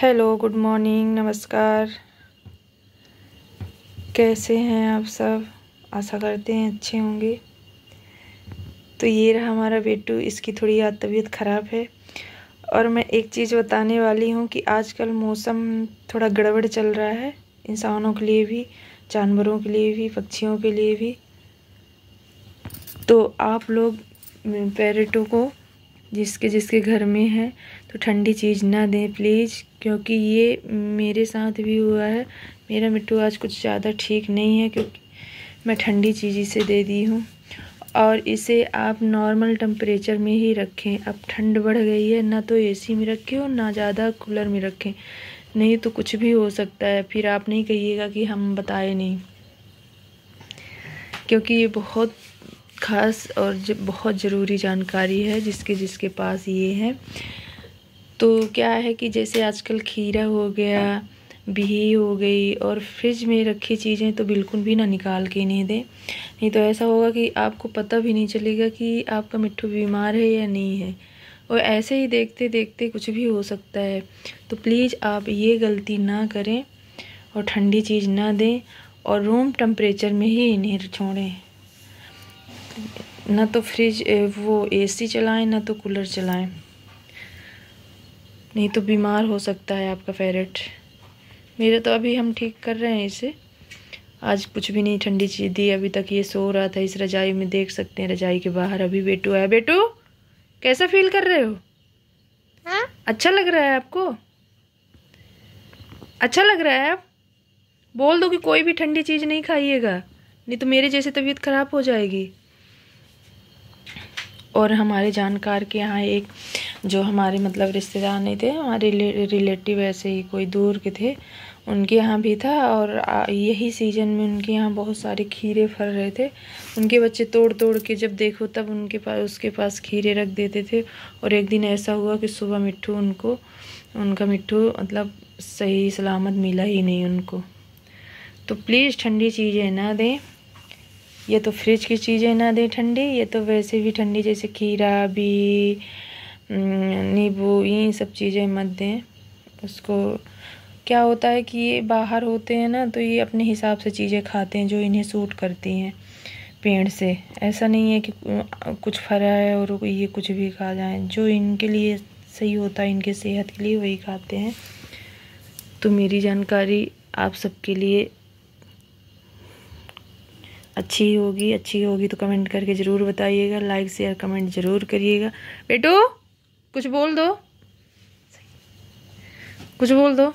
Hello good morning नमस्कार कैसे हैं आप सब आशा करते हैं अच्छे होंगे तो ये रहा हमारा बेटू इसकी थोड़ी आज तबीयत ख़राब है और मैं एक चीज़ बताने वाली हूँ कि आजकल मौसम थोड़ा गड़बड़ चल रहा है इंसानों के लिए भी जानवरों के लिए भी पक्षियों के लिए भी तो आप लोग पैरेटों को जिसके जिसके घर में हैं तो ठंडी चीज़ ना दें प्लीज़ क्योंकि ये मेरे साथ भी हुआ है मेरा मिट्टू आज कुछ ज़्यादा ठीक नहीं है क्योंकि मैं ठंडी चीज़ इसे दे दी हूँ और इसे आप नॉर्मल टम्परेचर में ही रखें अब ठंड बढ़ गई है ना तो एसी में रखें और ना ज़्यादा कूलर में रखें नहीं तो कुछ भी हो सकता है फिर आप नहीं कहिएगा कि हम बताए नहीं क्योंकि ये बहुत ख़ास और बहुत ज़रूरी जानकारी है जिसके जिसके पास ये है तो क्या है कि जैसे आजकल खीरा हो गया भी हो गई और फ्रिज में रखी चीज़ें तो बिल्कुल भी ना निकाल के नहीं दें नहीं तो ऐसा होगा कि आपको पता भी नहीं चलेगा कि आपका मिट्टू बीमार है या नहीं है और ऐसे ही देखते देखते कुछ भी हो सकता है तो प्लीज़ आप ये गलती ना करें और ठंडी चीज़ ना दें और रूम टम्परेचर में ही इन्हें छोड़ें ना तो फ्रिज वो एसी चलाएं ना तो कूलर चलाएं नहीं तो बीमार हो सकता है आपका फेरेट मेरा तो अभी हम ठीक कर रहे हैं इसे आज कुछ भी नहीं ठंडी चीज़ दी अभी तक ये सो रहा था इस रजाई में देख सकते हैं रजाई के बाहर अभी बेटू है बेटू कैसा फील कर रहे हो हा? अच्छा लग रहा है आपको अच्छा लग रहा है आप बोल दो कि कोई भी ठंडी चीज़ नहीं खाइएगा नहीं तो मेरे जैसे तबीयत ख़राब हो जाएगी और हमारे जानकार के यहाँ एक जो हमारे मतलब रिश्तेदार नहीं थे हमारे रिलेटिव ऐसे ही कोई दूर के थे उनके यहाँ भी था और यही सीज़न में उनके यहाँ बहुत सारे खीरे फल रहे थे उनके बच्चे तोड़ तोड़ के जब देखो तब उनके पास उसके पास खीरे रख देते थे और एक दिन ऐसा हुआ कि सुबह मिट्टू उनको उनका मिट्टू मतलब सही सलामत मिला ही नहीं उनको तो प्लीज़ ठंडी चीज़ें ना दें ये तो फ्रिज की चीज़ें ना दें ठंडी ये तो वैसे भी ठंडी जैसे खीरा भी हम्म, नींबू ये सब चीज़ें मत दें उसको क्या होता है कि ये बाहर होते हैं ना तो ये अपने हिसाब से चीज़ें खाते हैं जो इन्हें सूट करती हैं पेड़ से ऐसा नहीं है कि कुछ फरा है और ये कुछ भी खा जाए जो इनके लिए सही होता है इनके सेहत के लिए वही खाते हैं तो मेरी जानकारी आप सबके लिए अच्छी होगी अच्छी होगी तो कमेंट करके ज़रूर बताइएगा लाइक शेयर कमेंट ज़रूर करिएगा बेटू कुछ बोल दो कुछ बोल दो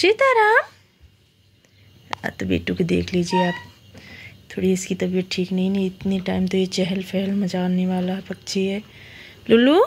सीताराम तो बेटू को देख लीजिए आप थोड़ी इसकी तबीयत ठीक नहीं नहीं इतने टाइम तो ये चहल फहल मजाने वाला पक्षी है लुल्लू